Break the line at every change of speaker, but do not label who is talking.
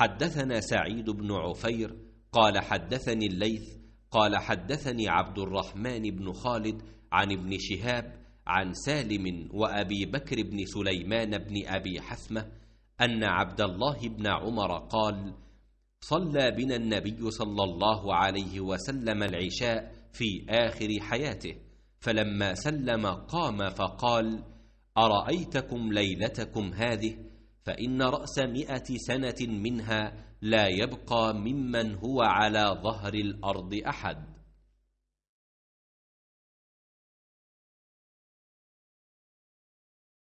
حدثنا سعيد بن عفير قال حدثني الليث قال حدثني عبد الرحمن بن خالد عن ابن شهاب عن سالم وأبي بكر بن سليمان بن أبي حثمة أن عبد الله بن عمر قال صلى بنا النبي صلى الله عليه وسلم العشاء في آخر حياته فلما سلم قام فقال أرأيتكم ليلتكم هذه؟ فإن رأس مئة سنة منها لا يبقى ممن هو على ظهر الأرض أحد